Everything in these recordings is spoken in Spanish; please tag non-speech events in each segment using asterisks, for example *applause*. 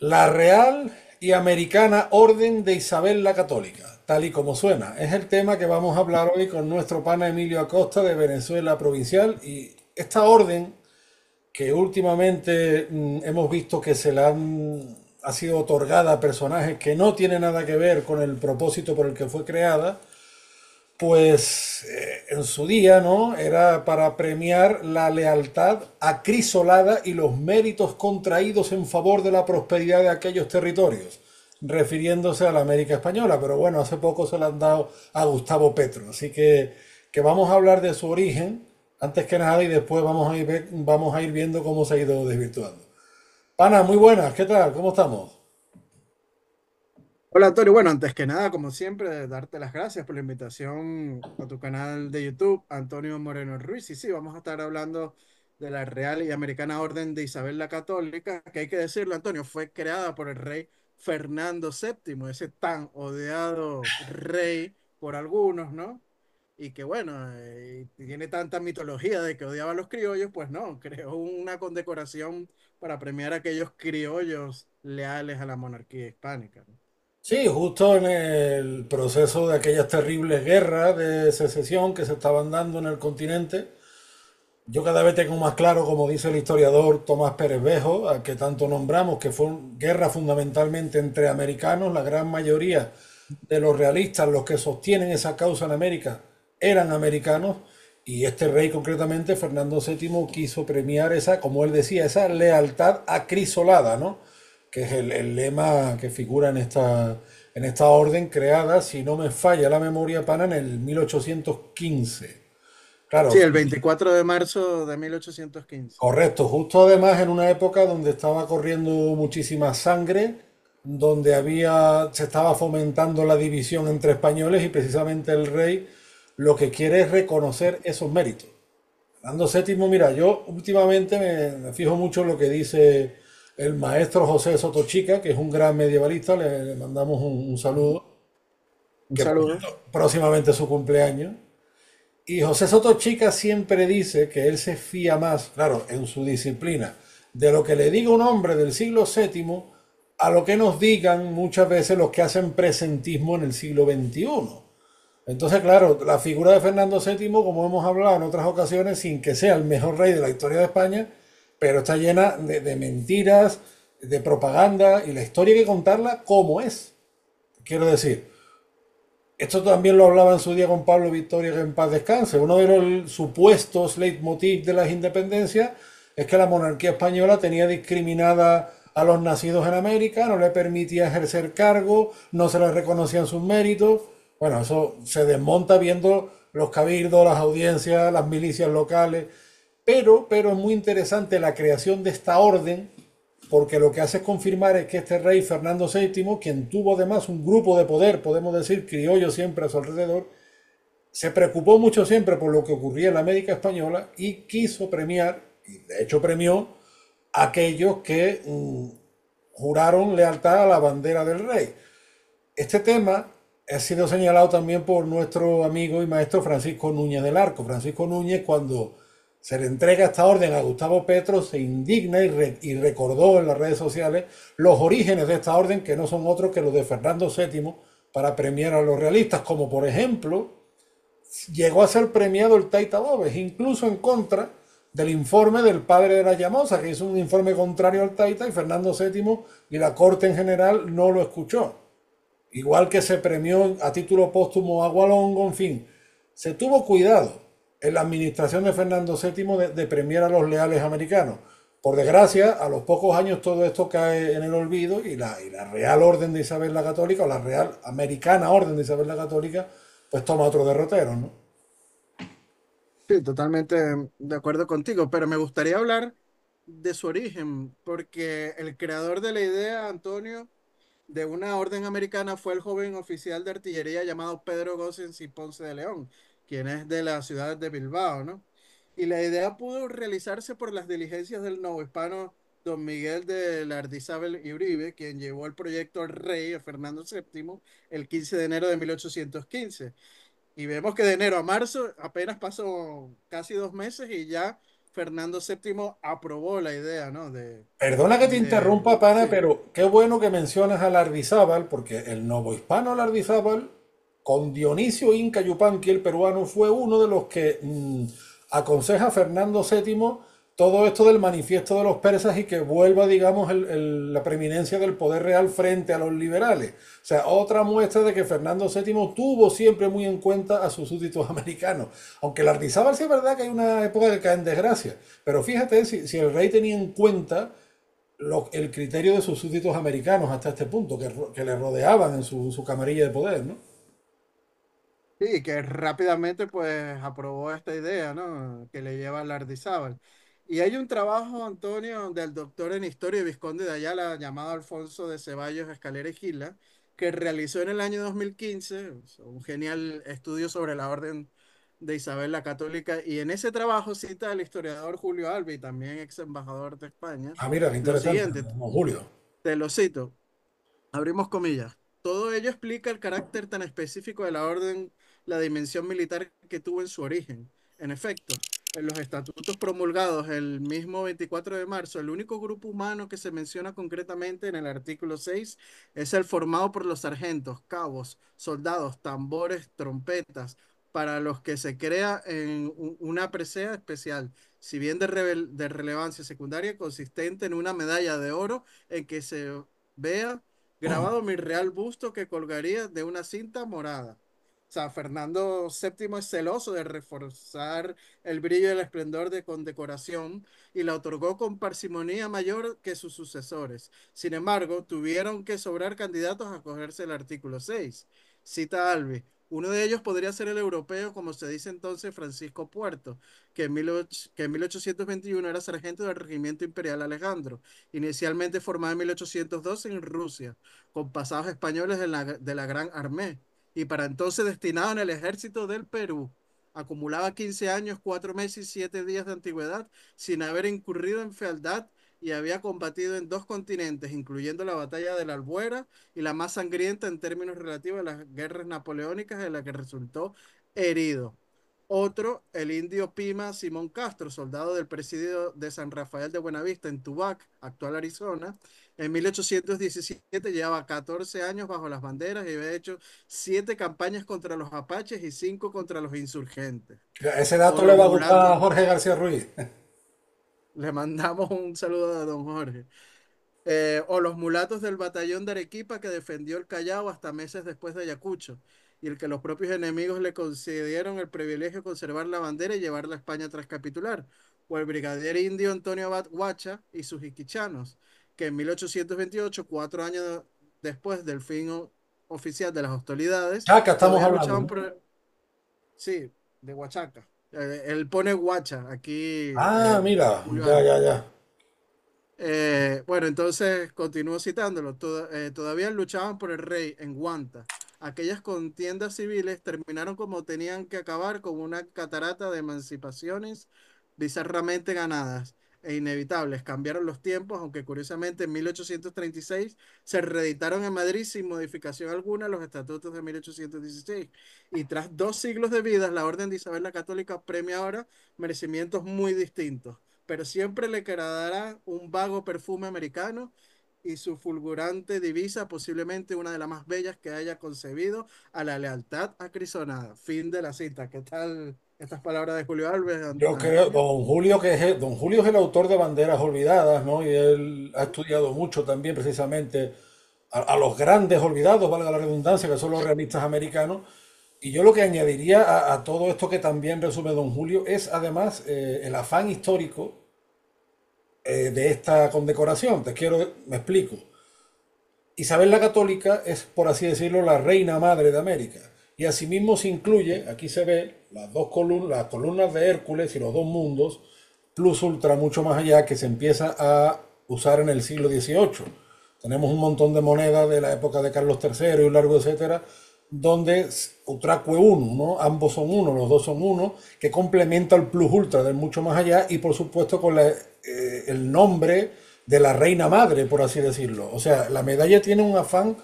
La Real y Americana Orden de Isabel la Católica, tal y como suena. Es el tema que vamos a hablar hoy con nuestro pana Emilio Acosta de Venezuela Provincial y esta orden que últimamente mm, hemos visto que se la han ha sido otorgada a personajes que no tienen nada que ver con el propósito por el que fue creada, pues eh, en su día, ¿no? Era para premiar la lealtad acrisolada y los méritos contraídos en favor de la prosperidad de aquellos territorios, refiriéndose a la América Española, pero bueno, hace poco se la han dado a Gustavo Petro, así que, que vamos a hablar de su origen, antes que nada, y después vamos a ir, vamos a ir viendo cómo se ha ido desvirtuando. Pana, muy buenas, ¿qué tal? ¿Cómo estamos? Hola Antonio, bueno, antes que nada, como siempre, darte las gracias por la invitación a tu canal de YouTube, Antonio Moreno Ruiz. Y sí, vamos a estar hablando de la Real y Americana Orden de Isabel la Católica, que hay que decirlo, Antonio, fue creada por el rey Fernando VII, ese tan odiado rey por algunos, ¿no? Y que bueno, eh, tiene tanta mitología de que odiaba a los criollos, pues no, creó una condecoración para premiar a aquellos criollos leales a la monarquía hispánica. ¿no? Sí, justo en el proceso de aquellas terribles guerras de secesión que se estaban dando en el continente, yo cada vez tengo más claro, como dice el historiador Tomás Pérez Bejo, al que tanto nombramos, que fue una guerra fundamentalmente entre americanos, la gran mayoría de los realistas, los que sostienen esa causa en América, eran americanos, y este rey concretamente, Fernando VII, quiso premiar esa, como él decía, esa lealtad acrisolada, ¿no? que es el, lema que figura en esta, en esta orden creada, si no me falla la memoria pana, en el 1815. Sí, el 24 de marzo de 1815. Correcto, justo además en una época donde estaba corriendo muchísima sangre, donde había, se estaba fomentando la división entre españoles y precisamente el rey lo que quiere es reconocer esos méritos. Fernando séptimo mira, yo últimamente me, me fijo mucho en lo que dice el maestro José Soto Chica, que es un gran medievalista, le, mandamos un, saludo. Un saludo. Próximamente su cumpleaños. Y José Soto Chica siempre dice que él se fía más, claro, en su disciplina, de lo que le diga un hombre del siglo VII a lo que nos digan muchas veces los que hacen presentismo en el siglo XXI. Entonces, claro, la figura de Fernando VII, como hemos hablado en otras ocasiones, sin que sea el mejor rey de la historia de España, pero está llena de, mentiras, de propaganda y la historia hay que contarla como es. Quiero decir, esto también lo hablaba en su día con Pablo Victoria, en paz descanse. Uno de los supuestos leitmotiv de las independencias es que la monarquía española tenía discriminada a los nacidos en América, no le permitía ejercer cargo, no se les reconocían sus méritos. Bueno, eso se desmonta viendo los cabildos, las audiencias, las milicias locales. Pero, es muy interesante la creación de esta orden, porque lo que hace es confirmar es que este rey Fernando VII, quien tuvo además un grupo de poder, podemos decir, criollo siempre a su alrededor, se preocupó mucho siempre por lo que ocurría en la América Española y quiso premiar, de hecho premió, a aquellos que mm, juraron lealtad a la bandera del rey. Este tema ha sido señalado también por nuestro amigo y maestro Francisco Núñez del Arco. Francisco Núñez cuando se le entrega esta orden a Gustavo Petro, se indigna y, recordó en las redes sociales los orígenes de esta orden, que no son otros que los de Fernando VII, para premiar a los realistas, como por ejemplo llegó a ser premiado el Taita Bobes, incluso en contra del informe del padre de la Llamosa, que hizo un informe contrario al Taita y Fernando VII y la corte en general no lo escuchó. Igual que se premió a título póstumo a Gualongo, en fin, se tuvo cuidado en la administración de Fernando VII de, premiar a los leales americanos. Por desgracia, a los pocos años todo esto cae en el olvido y la, Real Orden de Isabel la Católica o la Real Americana Orden de Isabel la Católica pues toma otro derrotero, ¿no? Sí, totalmente de acuerdo contigo, pero me gustaría hablar de su origen, porque el creador de la idea, Antonio, de una orden americana fue el joven oficial de artillería llamado Pedro Gossens y Ponce de León, quien es de la ciudad de Bilbao, ¿no? Y la idea pudo realizarse por las diligencias del nuevo hispano don Miguel de Lardizábal y Uribe, quien llevó el proyecto al rey, a Fernando VII, el 15 de enero de 1815. Y vemos que de enero a marzo apenas pasó casi dos meses y ya Fernando VII aprobó la idea, ¿no? De, Perdona que te interrumpa, pana, pero qué bueno que mencionas a Lardizábal, porque el nuevo hispano Lardizábal con Dionisio Inca Yupanqui, el peruano, fue uno de los que mm, aconseja a Fernando VII todo esto del manifiesto de los persas y que vuelva, digamos, la preeminencia del poder real frente a los liberales. O sea, otra muestra de que Fernando VII tuvo siempre muy en cuenta a sus súbditos *laughs* americanos. Aunque el Artizábal sí es verdad que hay una época que cae en desgracia. Pero fíjate si, el rey tenía en cuenta el criterio de sus súbditos americanos hasta este punto, que, le rodeaban en su, su camarilla de poder, ¿no? Y que rápidamente pues aprobó esta idea, ¿no? Que le lleva a Lardizábal. Y hay un trabajo, Antonio, del doctor en historia y de Ayala, llamado Alfonso de Ceballos Escalera y Gila, que realizó en el año 2015 un genial estudio sobre la orden de Isabel la Católica. Y en ese trabajo cita al historiador Julio Albi, también ex embajador de España. Ah, mira, interesante. Julio. Te lo cito. Abrimos comillas. Todo ello explica el carácter tan específico de la orden la dimensión militar que tuvo en su origen. En efecto, en los estatutos promulgados el mismo 24 de marzo, el único grupo humano que se menciona concretamente en el artículo 6 es el formado por los sargentos, cabos, soldados, tambores, trompetas, para los que se crea en una presea especial, si bien de, de relevancia secundaria, consistente en una medalla de oro en que se vea grabado mi real busto que colgaría de una cinta morada. O sea, Fernando VII es celoso de reforzar el brillo y el esplendor de condecoración y la otorgó con parsimonía mayor que sus sucesores. Sin embargo, tuvieron que sobrar candidatos a acogerse el artículo 6. Cita Albi. Uno de ellos podría ser el europeo, como se dice entonces, Francisco Puerto, que en, 1821 era sargento del regimiento imperial Alejandro, inicialmente formado en 1812 en Rusia, con pasados españoles de la, de la Gran Armée y para entonces destinado en el ejército del Perú. Acumulaba 15 años, 4 meses y 7 días de antigüedad sin haber incurrido en fealdad y había combatido en dos continentes, incluyendo la batalla de la Albuera y la más sangrienta en términos relativos a las guerras napoleónicas en la que resultó herido. Otro, el indio Pima Simón Castro, soldado del presidio de San Rafael de Buenavista en Tubac, actual Arizona, en 1817 llevaba 14 años bajo las banderas y había hecho 7 campañas contra los apaches y 5 contra los insurgentes. Ese dato le va a gustar a Jorge García Ruiz. *laughs* Le mandamos un saludo a don Jorge. Eh, o los mulatos del batallón de Arequipa que defendió el Callao hasta meses después de Ayacucho y el que los propios enemigos le concedieron el privilegio de conservar la bandera y llevarla a España tras capitular, o el brigadier indio Antonio Abad Huacha y sus iquichanos, que en 1828, cuatro años después del fin oficial de las hostilidades, estamos Sí, de Huachaca. Eh, él pone Huacha aquí. Ah, eh, mira, ya, ya, eh, bueno, entonces continúo citándolo. todavía luchaban por el rey en Guanta aquellas contiendas civiles terminaron como tenían que acabar con una catarata de emancipaciones bizarramente ganadas e inevitables. Cambiaron los tiempos, aunque curiosamente en 1836 se reeditaron en Madrid sin modificación alguna los estatutos de 1816. Y tras dos siglos de vida, la Orden de Isabel la Católica premia ahora merecimientos muy distintos, pero siempre le quedará un vago perfume americano y su fulgurante divisa, posiblemente una de las más bellas que haya concebido, a la lealtad acrisonada. Fin de la cita. ¿Qué tal estas palabras de Julio Alves? Yo creo, don Julio, que es, don Julio es el autor de Banderas Olvidadas, ¿no? Y él ha estudiado mucho también precisamente a, los grandes olvidados, valga la redundancia, que son los realistas americanos. Y yo lo que añadiría a, todo esto que también resume don Julio es además eh, el afán histórico eh, de esta condecoración. Te quiero, me explico. Isabel la Católica es, por así decirlo, la reina madre de América. Y asimismo se incluye, aquí se ve, las dos columnas, las columnas de Hércules y los dos mundos, plus ultra mucho más allá, que se empieza a usar en el siglo XVIII. Tenemos un montón de monedas de la época de Carlos III y un largo etcétera, donde Utraque uno, ¿no? ambos son uno, los dos son uno, que complementa el plus ultra del mucho más allá y por supuesto con la eh, el nombre de la reina madre, por así decirlo. O sea, la medalla tiene un afán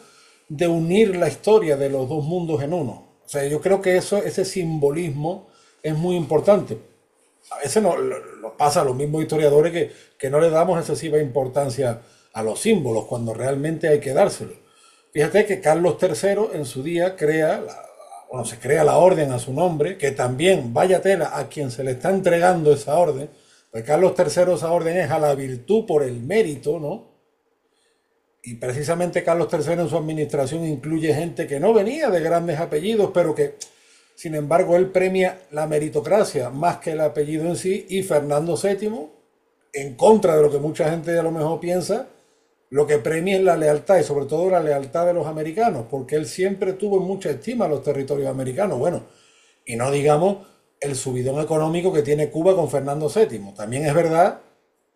de unir la historia de los dos mundos en uno. O sea, yo creo que eso, ese simbolismo es muy importante. A veces nos pasa a los mismos historiadores que, no le damos excesiva importancia a los símbolos cuando realmente hay que dárselo. Fíjate que Carlos III en su día crea, la, bueno, se crea la orden a su nombre, que también, vaya tela, a quien se le está entregando esa orden, pues Carlos III esa orden es a la virtud por el mérito, ¿no? Y precisamente Carlos III en su administración incluye gente que no venía de grandes apellidos, pero que, sin embargo, él premia la meritocracia más que el apellido en sí. Y Fernando VII, en contra de lo que mucha gente a lo mejor piensa, lo que premia es la lealtad y sobre todo la lealtad de los americanos, porque él siempre tuvo mucha estima a los territorios americanos. Bueno, y no digamos el subidón económico que tiene Cuba con Fernando VII. También es verdad,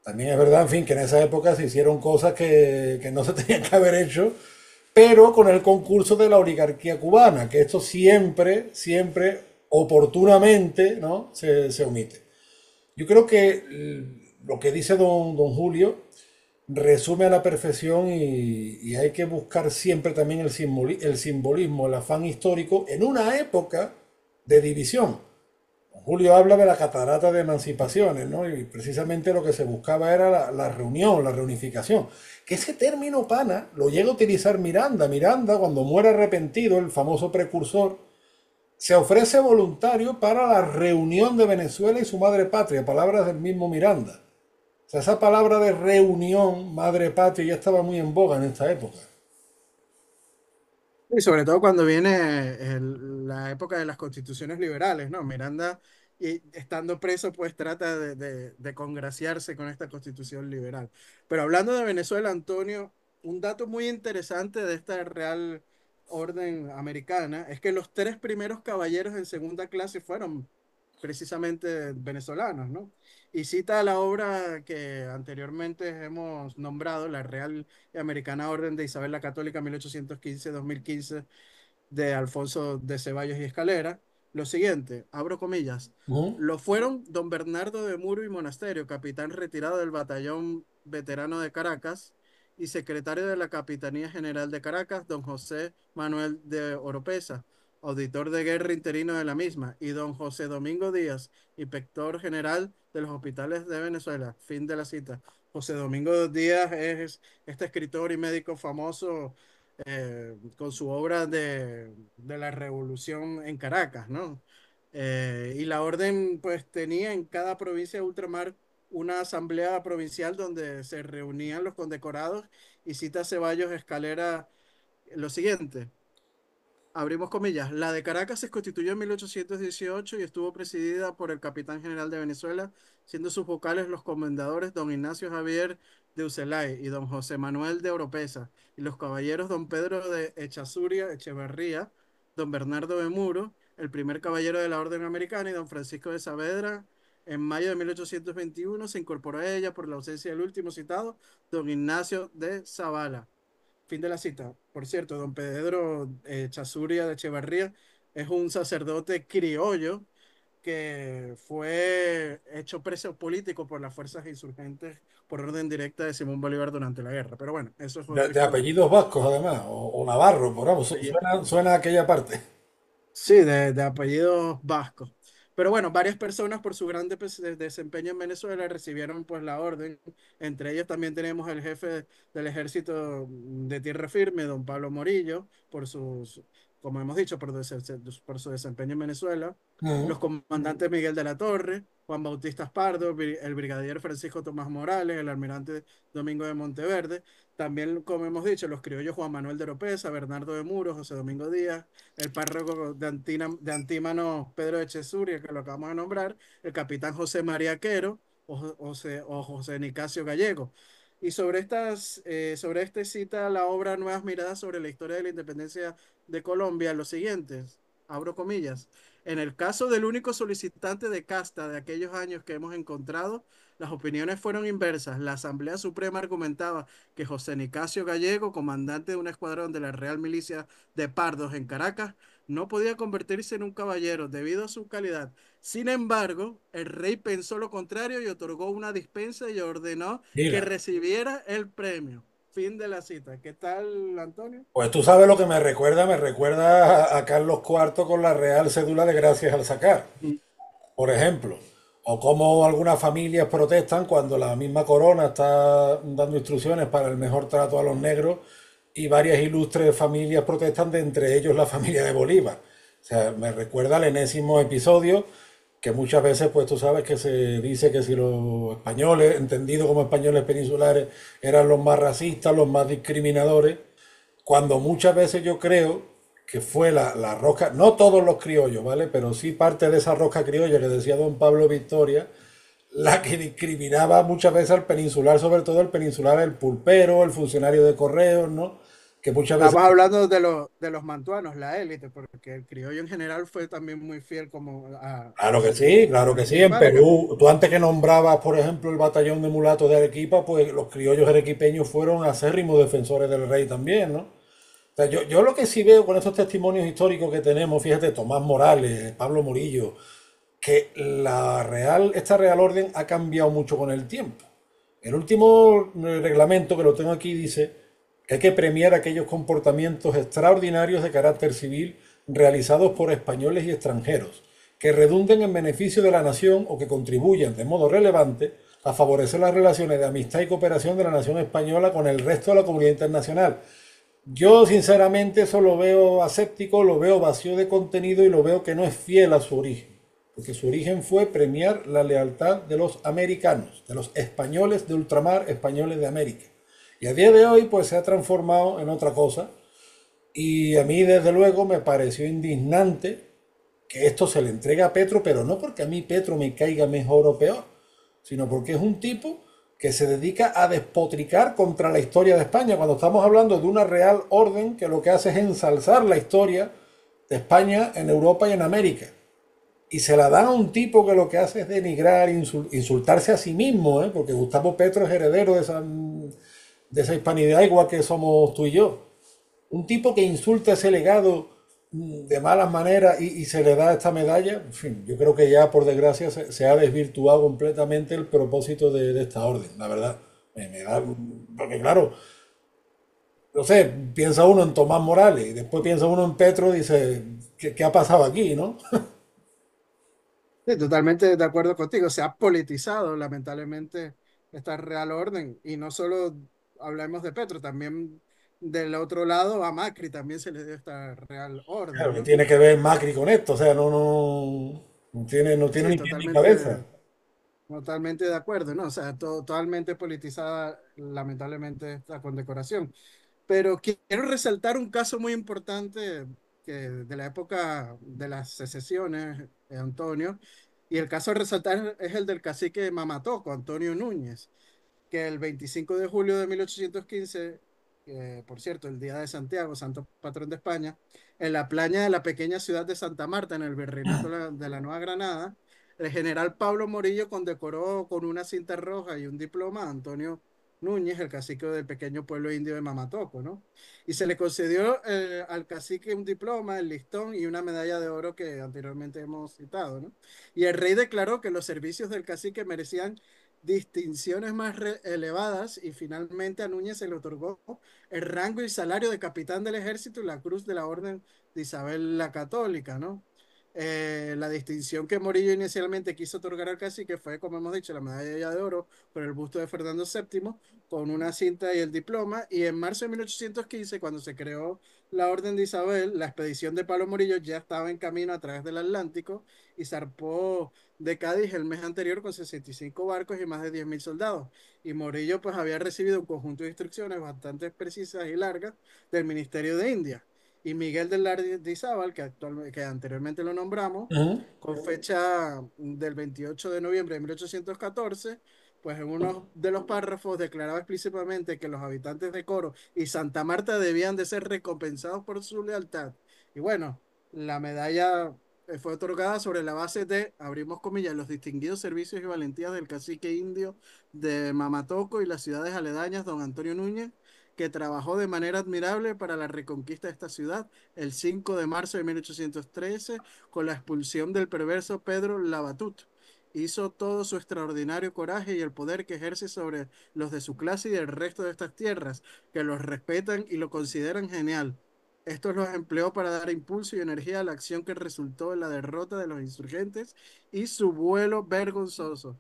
también es verdad, en fin, que en esa época se hicieron cosas que, no se *laughs* tenían que haber hecho, pero con el concurso de la oligarquía cubana, que esto siempre, siempre, oportunamente, ¿no? Se, omite. Yo creo que mm, lo que dice don, Julio resume a la perfección y, hay que buscar siempre también el, el simbolismo, el afán histórico en una época de división. Julio habla de la catarata de emancipaciones, ¿no? Y precisamente lo que se buscaba era la, reunión, la reunificación. Que ese término pana lo llega a utilizar Miranda. Miranda, cuando muere arrepentido, el famoso precursor, se ofrece voluntario para la reunión de Venezuela y su madre patria, palabras del mismo Miranda. O sea, esa palabra de reunión, madre patria, ya estaba muy en boga en esta época. Y sobre todo cuando viene la época de las constituciones liberales, ¿no? Miranda, y estando preso, pues trata de, de congraciarse con esta constitución liberal. Pero hablando de Venezuela, Antonio, un dato muy interesante de esta Real Orden Americana es que los tres primeros caballeros en segunda clase fueron precisamente venezolanos, ¿no? Y cita la obra que anteriormente hemos nombrado, la Real Americana Orden de Isabel la Católica 1815-2015 de Alfonso de Ceballos y Escalera, lo siguiente, abro comillas, lo fueron don Bernardo de Muro y Monasterio, capitán retirado del batallón veterano de Caracas y secretario de la Capitanía General de Caracas, don José Manuel de Oropesa, auditor de guerra interino de la misma, y don José Domingo Díaz, inspector general de los hospitales de Venezuela. Fin de la cita. José Domingo Díaz es este escritor y médico famoso eh, con su obra de, la revolución en Caracas, ¿no? Eh, y la orden pues tenía en cada provincia de ultramar una asamblea provincial donde se reunían los condecorados y cita Ceballos Escalera lo siguiente, abrimos comillas, la de Caracas se constituyó en 1818 y estuvo presidida por el capitán general de Venezuela, siendo sus vocales los comendadores don Ignacio Javier de Ucelay y don José Manuel de Oropesa, y los caballeros don Pedro de Echazuria, Echeverría, don Bernardo de Muro, el primer caballero de la Orden Americana, y don Francisco de Saavedra. En mayo de 1821 se incorporó a ella por la ausencia del último citado, don Ignacio de Zavala. Fin de la cita. Por cierto, don Pedro eh, Chasuria de Echevarría es un sacerdote criollo que fue hecho preso político por las fuerzas insurgentes por orden directa de Simón Bolívar durante la guerra. Pero bueno, eso es. De, apellidos vascos, además, o, navarro, por ejemplo. Suena, aquella parte. Sí, de apellidos vascos. Pero bueno, varias personas por su gran desempeño en Venezuela recibieron pues la orden. Entre ellos también tenemos el jefe del ejército de tierra firme, don Pablo Morillo, por sus como hemos dicho, por, su desempeño en Venezuela, los comandantes Miguel de la Torre, Juan Bautista Espardo, el brigadier Francisco Tomás Morales, el almirante Domingo de Monteverde, también, como hemos dicho, los criollos Juan Manuel de Oropesa, Bernardo de Muros, José Domingo Díaz, el párroco de, Antímano Pedro de Chesuria, que lo acabamos de nombrar, el capitán José María Quero o, José, o Nicasio Gallego. Y sobre, estas, eh, sobre este cita la obra Nuevas miradas sobre la historia de la independencia de Colombia los siguientes, abro comillas. En el caso del único solicitante de casta de aquellos años que hemos encontrado, las opiniones fueron inversas. La Asamblea Suprema argumentaba que José Nicasio Gallego, comandante de un escuadrón de la Real Milicia de Pardos en Caracas, no podía convertirse en un caballero debido a su calidad. Sin embargo, el rey pensó lo contrario y otorgó una dispensa y ordenó que recibiera el premio fin de la cita. ¿Qué tal, Antonio? Pues tú sabes lo que me recuerda, me recuerda a, Carlos IV con la Real Cédula de Gracias al Sacar, por ejemplo. O cómo algunas familias protestan cuando la misma corona está dando instrucciones para el mejor trato a los negros y varias ilustres familias protestan, de entre ellos la familia de Bolívar. O sea, me recuerda al enésimo episodio que muchas veces, pues tú sabes que se dice que si los españoles, entendidos como españoles peninsulares, eran los más racistas, los más discriminadores, cuando muchas veces yo creo que fue la, la no todos los criollos, ¿vale? Pero sí parte de esa roca criolla que decía don Pablo Victoria, la que discriminaba muchas veces al peninsular, sobre todo el peninsular, el pulpero, el funcionario de correos, ¿no? veces... Estamos hablando de los, mantuanos, la élite, porque el criollo en general fue también muy fiel como a... Claro que sí, claro que sí. En Perú, tú antes que nombrabas, por ejemplo, el batallón de mulatos de Arequipa, pues los criollos arequipeños fueron acérrimos defensores del rey también, ¿no? yo, yo lo que sí veo con estos testimonios históricos que tenemos, fíjate, Tomás Morales, Pablo Murillo, que la real, esta Real Orden ha cambiado mucho con el tiempo. El último eh, reglamento que lo tengo aquí dice que hay que premiar aquellos comportamientos extraordinarios de carácter civil realizados por españoles y extranjeros, que redunden en beneficio de la nación o que contribuyan de modo relevante a favorecer las relaciones de amistad y cooperación de la nación española con el resto de la comunidad internacional. Yo sinceramente eso lo veo aséptico, lo veo vacío de contenido y lo veo que no es fiel a su origen, porque su origen fue premiar la lealtad de los americanos, de los españoles de ultramar, españoles de América. Y a día de hoy, pues se ha transformado en otra cosa. Y a mí, desde luego, me pareció indignante que esto se le entregue a Petro, pero no porque a mí Petro me caiga mejor o peor, sino porque es un tipo que se dedica a despotricar contra la historia de España, cuando estamos hablando de una real orden que lo que hace es ensalzar la historia de España en Europa y en América. Y se la da a un tipo que lo que hace es denigrar, insultarse a sí mismo, ¿eh? porque Gustavo Petro es heredero de San de esa hispanidad igual que somos tú y yo. Un tipo que insulta ese legado mm, de malas maneras y, se le da esta medalla, en fin, yo creo que ya por desgracia se, ha desvirtuado completamente el propósito de, esta orden, la verdad. Me, da, porque claro, no sé, piensa uno en Tomás Morales y después piensa uno en Petro y dice, ¿qué, ha pasado aquí, no? totalmente de acuerdo contigo, se ha politizado lamentablemente esta Real Orden y no solo hablemos de Petro, también del otro lado a Macri también se le dio esta real orden. Claro, que tiene que ver Macri con esto, o sea, no, no, tiene, no tiene ni, cabeza. Totalmente de acuerdo, ¿no? O sea, totalmente politizada, lamentablemente, esta condecoración. Pero quiero resaltar un caso muy importante que de la época de las secesiones, eh, Antonio, y el caso a resaltar es el del cacique Mamatoco, Antonio Núñez que el 25 de julio de 1815, por cierto, el día de Santiago, santo patrón de España, en la playa de la pequeña ciudad de Santa Marta, en el virreinato ah. de la Nueva Granada, el general Pablo Morillo condecoró con una cinta roja y un diploma a Antonio Núñez, el cacique del pequeño pueblo indio de Mamatoco, ¿no? Y se le concedió eh, al cacique un diploma, el listón y una medalla de oro que anteriormente hemos citado, ¿no? Y el rey declaró que los servicios del cacique merecían distinciones más elevadas y finalmente a Núñez se le otorgó el rango y salario de capitán del ejército y la cruz de la Orden de Isabel la Católica, ¿no? Eh, la distinción que Morillo inicialmente quiso otorgar al cacique fue, como hemos dicho, la medalla de oro por el busto de Fernando VII con una cinta y el diploma. Y en marzo de 1815, cuando se creó la Orden de Isabel, la expedición de Pablo Morillo ya estaba en camino a través del Atlántico y zarpó de Cádiz el mes anterior con 65 barcos y más de 10.000 soldados. Y Morillo pues había recibido un conjunto de instrucciones bastante precisas y largas del Ministerio de India y Miguel de Lardizábal, que, actualmente, que anteriormente lo nombramos, con fecha del 28 de noviembre de 1814, pues en uno de los párrafos declaraba explícitamente que los habitantes de Coro y Santa Marta debían de ser recompensados por su lealtad. Y bueno, la medalla fue otorgada sobre la base de, abrimos comillas, los distinguidos servicios y valentías del cacique indio de Mamatoco y las ciudades aledañas, don Antonio Núñez, que trabajó de manera admirable para la reconquista de esta ciudad el 5 de marzo de 1813 con la expulsión del perverso Pedro Labatut. Hizo todo su extraordinario coraje y el poder que ejerce sobre los de su clase y del resto de estas tierras, que los respetan y lo consideran genial. Estos los empleó para dar impulso y energía a la acción que resultó en la derrota de los insurgentes y su vuelo vergonzoso.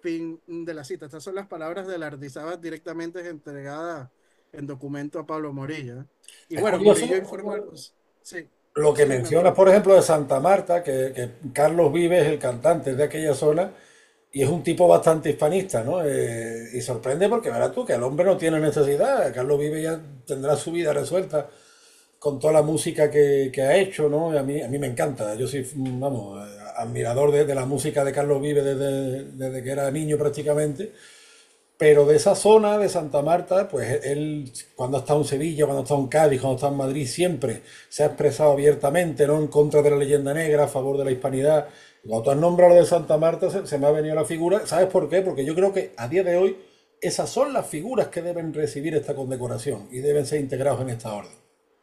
Fin de la cita. Estas son las palabras de la directamente entregada en documento a Pablo Morilla. Y bueno, Lo que mencionas, por ejemplo, de Santa Marta, que, que, Carlos Vives, el cantante de aquella zona, y es un tipo bastante hispanista, ¿no? Eh, y sorprende porque verás tú que el hombre no tiene necesidad. Carlos Vives ya tendrá su vida resuelta con toda la música que, que ha hecho, ¿no? a mí, a mí me encanta. Yo soy, vamos, admirador de, de la música de Carlos Vives desde, desde que era niño prácticamente. Pero de esa zona de Santa Marta, pues él, cuando ha estado en Sevilla, cuando ha estado en Cádiz, cuando está en Madrid, siempre se ha expresado abiertamente, ¿no? En contra de la leyenda negra, a favor de la hispanidad. Cuando tú has nombrado de Santa Marta, se, me ha venido la figura. ¿Sabes por qué? Porque yo creo que a día de hoy esas son las figuras que deben recibir esta condecoración y deben ser integrados en esta orden.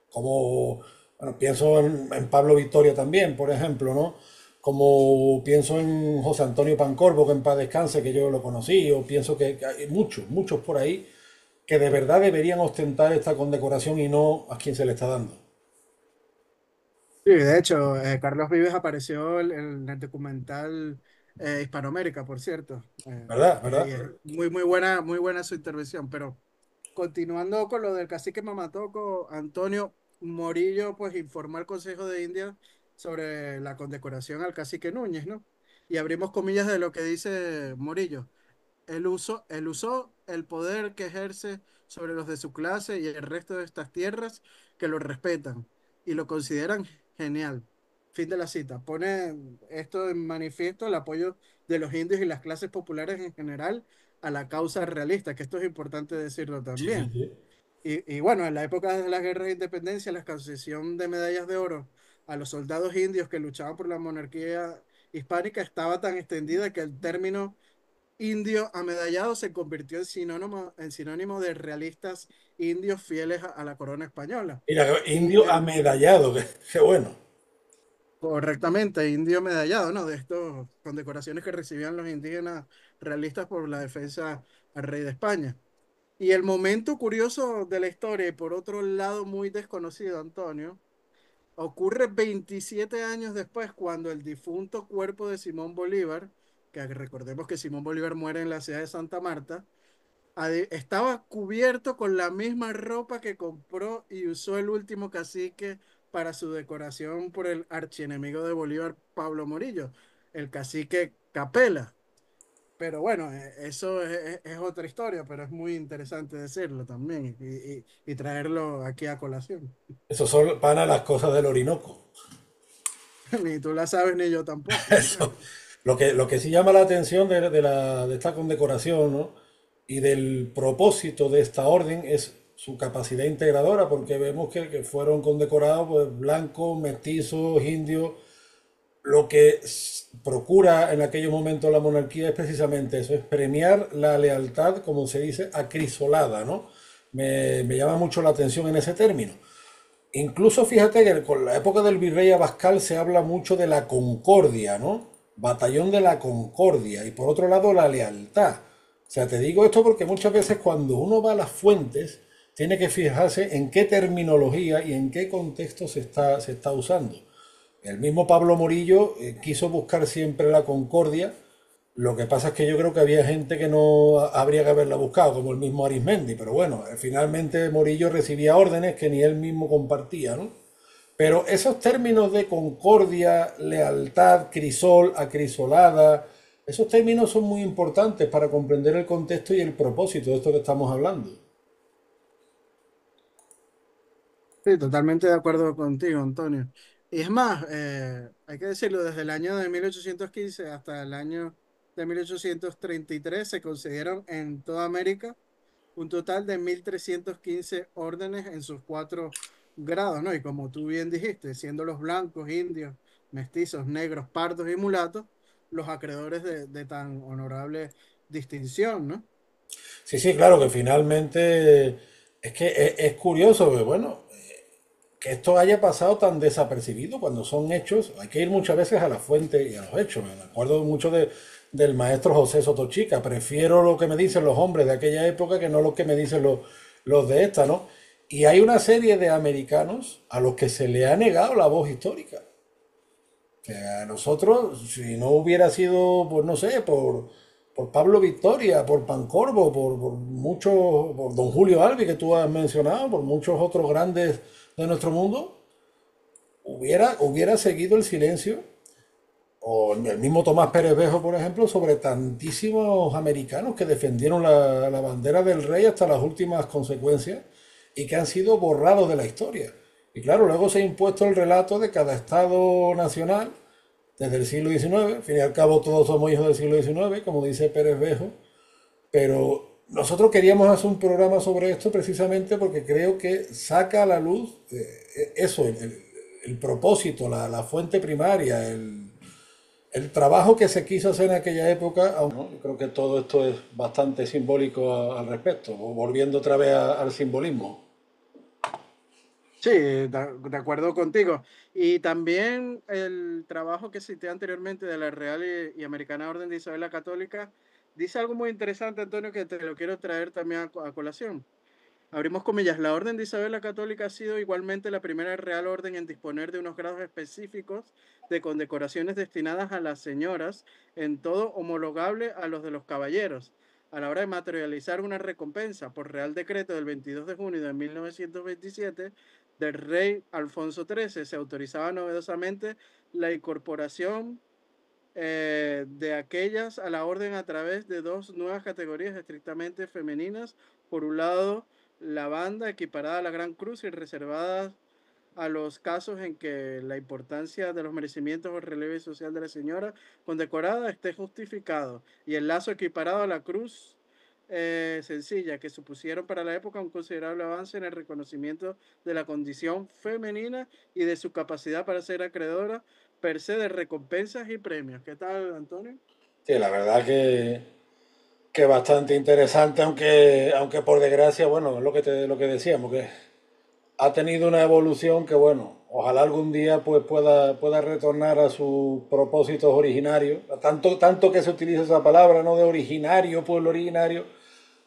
Como, bueno, pienso en, en Pablo Victoria también, por ejemplo, ¿no? como pienso en José Antonio Pancorbo, que en paz descanse, que yo lo conocí, o pienso que, hay muchos, muchos por ahí, que de verdad deberían ostentar esta condecoración y no a quien se le está dando. Sí, de hecho, eh, Carlos Vives apareció en el documental eh, Hispanoamérica, por cierto. Eh, ¿Verdad? ¿Verdad? muy, muy, buena, muy buena su intervención, pero continuando con lo del cacique Mamatoco, Antonio Morillo, pues informó al Consejo de Indias sobre la condecoración al cacique Núñez, ¿no? Y abrimos comillas de lo que dice Morillo. el uso, el uso, el poder que ejerce sobre los de su clase y el resto de estas tierras que lo respetan y lo consideran genial. Fin de la cita. Pone esto en manifiesto el apoyo de los indios y las clases populares en general a la causa realista, que esto es importante decirlo también. Y, y, bueno, en la época de las guerras de independencia, la concesión de medallas de oro a los soldados indios que luchaban por la monarquía hispánica estaba tan extendida que el término indio amedallado se convirtió en sinónimo, en sinónimo de realistas indios fieles a, la corona española. Mira, indio eh, amedallado, qué bueno. Correctamente, indio medallado, ¿no? De estas condecoraciones que recibían los indígenas realistas por la defensa al rey de España. Y el momento curioso de la historia, y por otro lado muy desconocido, Antonio, ocurre 27 años después cuando el difunto cuerpo de Simón Bolívar, que recordemos que Simón Bolívar muere en la ciudad de Santa Marta, estaba cubierto con la misma ropa que compró y usó el último cacique para su decoración por el archienemigo de Bolívar, Pablo Morillo, el cacique Capela. Pero bueno, e-, eso e-, e-, es, otra historia, pero es muy interesante decirlo también y, traerlo aquí a colación. Eso son, para las cosas del Orinoco. *laughs* ni tú la sabes ni yo tampoco. *laughs* Lo, que, lo que sí llama la atención de, la, esta condecoración ¿no? y del propósito de esta orden es su capacidad integradora, porque vemos que, que fueron condecorados pues, blancos, mestizos, indios lo que procura en aquellos momentos la monarquía es precisamente eso, es premiar la lealtad, como se dice, acrisolada, ¿no? Me, llama mucho la atención en ese término. Incluso fíjate que con la época del virrey Abascal se habla mucho de la concordia, ¿no? Batallón de la concordia y por otro lado la lealtad. O sea, te digo esto porque muchas veces cuando uno va a las fuentes tiene que fijarse en qué terminología y en qué contexto se está usando. El mismo Pablo Morillo eh, quiso buscar siempre la concordia, lo que pasa es que yo creo que había gente que no habría que haberla buscado, como el mismo Arismendi, pero bueno, eh, finalmente Morillo recibía órdenes que ni él mismo compartía, ¿no? Pero esos términos de concordia, lealtad, crisol, acrisolada, esos términos son muy importantes para comprender el contexto y el propósito de esto que estamos hablando. Sí, totalmente de acuerdo contigo, Antonio. Y es más, eh, hay que decirlo, desde el año de 1815 hasta el año de 1833 se concedieron en toda América un total de 1.315 órdenes en sus cuatro grados, ¿no? Y como tú bien dijiste, siendo los blancos, indios, mestizos, negros, pardos y mulatos los acreedores de, tan honorable distinción, ¿no? Sí, sí, claro que finalmente es que es, curioso, curioso, bueno, que esto haya pasado tan desapercibido cuando son hechos, hay que ir muchas veces a la fuente y a los hechos. Me acuerdo mucho del maestro José Sotochica, prefiero lo que me dicen los hombres de aquella época que no lo que me dicen los, los de esta, ¿no? Y hay una serie de americanos a los que se le ha negado la voz histórica. Que a nosotros, si no hubiera sido, pues no sé, por, Pablo Victoria, por Pancorvo, por, por muchos, por don Julio Albi que tú has mencionado, por muchos otros grandes de nuestro mundo, hubiera, hubiera seguido el silencio, o el mismo Tomás Pérez Bejo, por ejemplo, sobre tantísimos americanos que defendieron la, la bandera del rey hasta las últimas consecuencias y que han sido borrados de la historia. Y claro, luego se ha impuesto el relato de cada Estado nacional desde el siglo XIX. Al fin y al cabo, todos somos hijos del siglo XIX, como dice Pérez Bejo. Pero nosotros queríamos hacer un programa sobre esto precisamente porque creo que saca a la luz eh, eh, eso, el, propósito, la, fuente primaria, el, trabajo que se quiso hacer en aquella época. creo que todo esto es bastante simbólico al respecto, volviendo otra vez al simbolismo. Sí, de, acuerdo contigo. Y también el trabajo que cité anteriormente de la Real y Americana Orden de Isabel la Católica dice algo muy interesante, Antonio, que te lo quiero traer también a, colación. Abrimos comillas. La Orden de Isabel la Católica ha sido igualmente la primera Real Orden en disponer de unos grados específicos de condecoraciones destinadas a las señoras, en todo homologable a los de los caballeros. A la hora de materializar una recompensa por Real Decreto del 22 de junio de 1927 del rey Alfonso XIII, se autorizaba novedosamente la incorporación eh, de aquellas a la orden a través de dos nuevas categorías estrictamente femeninas. Por un lado, la banda equiparada a la Gran Cruz y reservada a los casos en que la importancia de los merecimientos o relieve social de la señora condecorada esté justificado y el lazo equiparado a la cruz eh, sencilla que supusieron para la época un considerable avance en el reconocimiento de la condición femenina y de su capacidad para ser acreedora per se de recompensas y premios. ¿Qué tal, Antonio? Sí, la verdad que, que bastante interesante, aunque, aunque por desgracia, bueno, es lo que, te, lo que decíamos, que ha tenido una evolución que, bueno, ojalá algún día pues, pueda, pueda retornar a sus propósitos originarios, tanto, tanto que se utiliza esa palabra, ¿no? De originario, pueblo originario,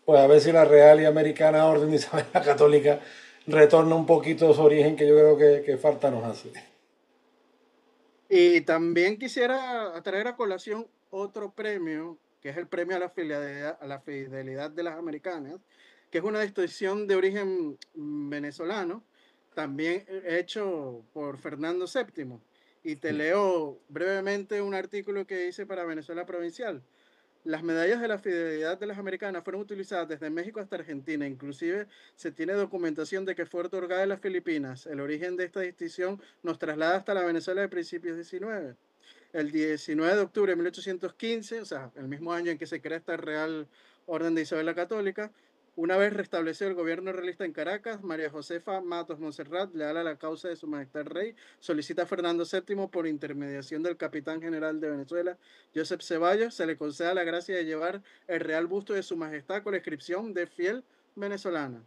pues a ver si la Real y Americana Orden de Isabel la Católica retorna un poquito su origen que yo creo que falta nos hace. Y también quisiera traer a colación otro premio, que es el premio a la fidelidad, de las americanas, que es una distinción de origen venezolano, también hecho por Fernando VII. Y te leo brevemente un artículo que hice para Venezuela Provincial las medallas de la fidelidad de las americanas fueron utilizadas desde México hasta Argentina. Inclusive se tiene documentación de que fue otorgada en las Filipinas. El origen de esta distinción nos traslada hasta la Venezuela de principios 19. El 19 de octubre de 1815, o sea, el mismo año en que se crea esta Real Orden de Isabel la Católica, una vez restablecido el gobierno realista en Caracas, María Josefa Matos Monserrat, leal a la causa de su majestad rey, solicita a Fernando VII por intermediación del capitán general de Venezuela, Josep Ceballos, se le conceda la gracia de llevar el real busto de su majestad con la inscripción de fiel venezolana.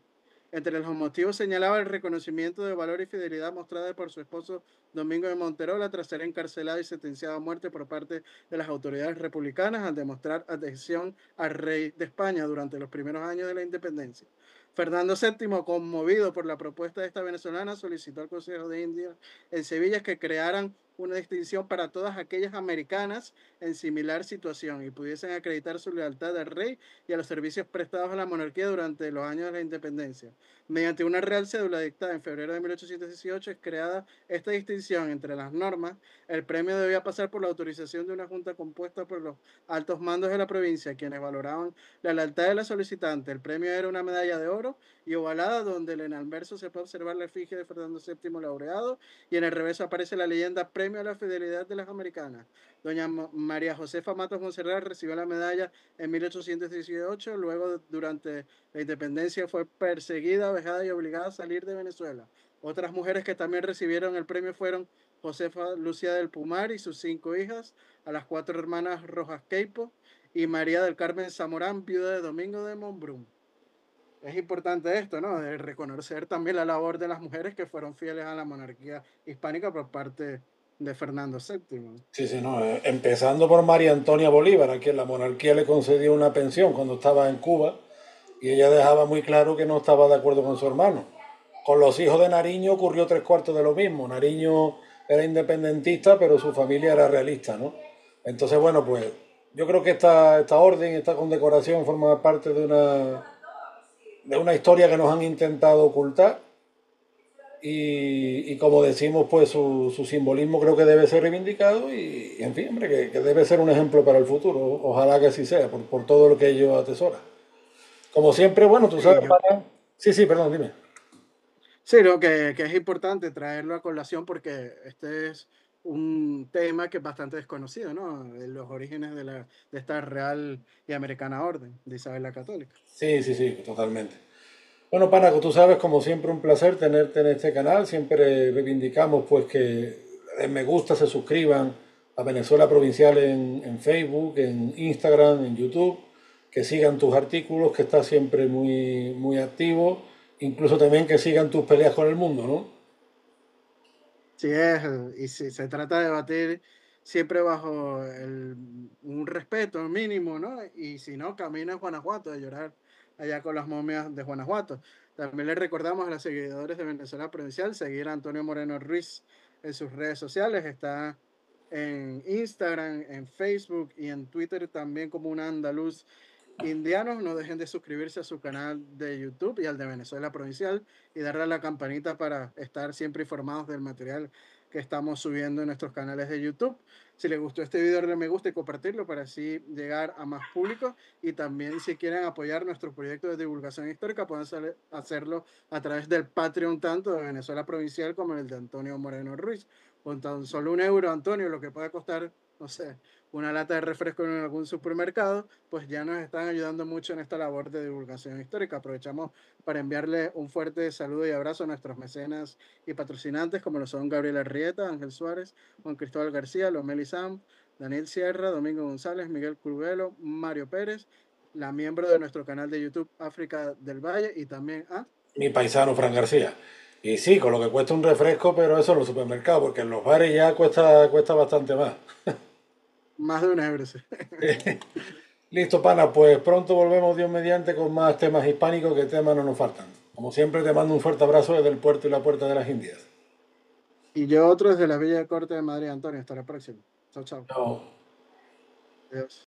Entre los motivos señalaba el reconocimiento de valor y fidelidad mostrada por su esposo Domingo de Monterola tras ser encarcelado y sentenciado a muerte por parte de las autoridades republicanas al demostrar adhesión al rey de España durante los primeros años de la independencia. Fernando VII, conmovido por la propuesta de esta venezolana, solicitó al Consejo de India en Sevilla que crearan una distinción para todas aquellas americanas en similar situación y pudiesen acreditar su lealtad al rey y a los servicios prestados a la monarquía durante los años de la independencia. Mediante una real cédula dictada en febrero de 1818 es creada esta distinción entre las normas. El premio debía pasar por la autorización de una junta compuesta por los altos mandos de la provincia, quienes valoraban la lealtad de la solicitante. El premio era una medalla de oro y ovalada donde en el anverso se puede observar la efigie de Fernando VII laureado y en el reverso aparece la leyenda premio a la Fidelidad de las Americanas. Doña María Josefa Matos Monserrat recibió la medalla en 1818, luego durante la independencia fue perseguida, vejada y obligada a salir de Venezuela. Otras mujeres que también recibieron el premio fueron Josefa Lucía del Pumar y sus cinco hijas, a las cuatro hermanas Rojas Queipo y María del Carmen Zamorán, viuda de Domingo de Monbrún. Es importante esto, ¿no? De reconocer también la labor de las mujeres que fueron fieles a la monarquía hispánica por parte de Fernando VII. Sí, sí, no. Eh, empezando por María Antonia Bolívar, a quien la monarquía le concedió una pensión cuando estaba en Cuba, y ella dejaba muy claro que no estaba de acuerdo con su hermano. Con los hijos de Nariño ocurrió tres cuartos de lo mismo. Nariño era independentista, pero su familia era realista, ¿no? Entonces, bueno, pues yo creo que esta, esta orden, esta condecoración forma parte de una, de una historia que nos han intentado ocultar y, y, como decimos, pues su, su, simbolismo creo que debe ser reivindicado y, en fin, hombre, que, que, debe ser un ejemplo para el futuro. Ojalá que así sea, por, todo lo que ellos atesora. Como siempre, bueno, tú sabes, sí, sí, perdón, dime. Sí, no, que, que, es importante traerlo a colación porque este es un tema que es bastante desconocido, ¿no? De los orígenes de, la, de esta Real y Americana Orden de Isabel la Católica. Sí, sí, sí, totalmente. Bueno, Panaco, tú sabes, como siempre, un placer tenerte en este canal. Siempre reivindicamos pues que me gusta, se suscriban a Venezuela Provincial en, Facebook, en Instagram, en YouTube, que sigan tus artículos, que estás siempre muy, muy activo, incluso también que sigan tus peleas con el mundo, ¿no? Sí, es, y si se trata de debatir siempre bajo un respeto mínimo, ¿no? Y si no, camina a Guanajuato a llorar allá con las momias de Guanajuato. También le recordamos a los seguidores de Venezuela Provincial seguir a Antonio Moreno Ruiz en sus redes sociales. Está en Instagram, en Facebook y en Twitter también como un andaluz indiano. No dejen de suscribirse a su canal de YouTube y al de Venezuela Provincial y darle a la campanita para estar siempre informados del material que estamos subiendo en nuestros canales de YouTube. Si les gustó este video, denle me gusta y compartirlo para así llegar a más público. Y también si quieren apoyar nuestro proyecto de divulgación histórica, pueden hacerlo a través del Patreon tanto de Venezuela Provincial como el de Antonio Moreno Ruiz. Con tan solo un euro, Antonio, lo que puede costar, no sé, una lata de refresco en algún supermercado, pues ya nos están ayudando mucho en esta labor de divulgación histórica. Aprovechamos para enviarle un fuerte saludo y abrazo a nuestros mecenas y patrocinantes, como lo son Gabriela Rieta, Ángel Suárez, Juan Cristóbal García, Lomeli Sam, Daniel Sierra, Domingo González, Miguel Curvelo, Mario Pérez, la miembro de nuestro canal de YouTube África del Valle y también a... Mi paisano, Fran García. Y sí, con lo que cuesta un refresco, pero eso en los supermercados, porque en los bares ya cuesta, cuesta bastante más. *laughs* Más de una vez. *laughs* Listo, pana, pues pronto volvemos, Dios mediante, con más temas hispánicos que temas no nos faltan. Como siempre, te mando un fuerte abrazo desde el puerto y la puerta de las Indias. Y yo otro desde la Villa de Corte de Madrid, Antonio. Hasta la próxima. Chao, chao. Chao. Adiós.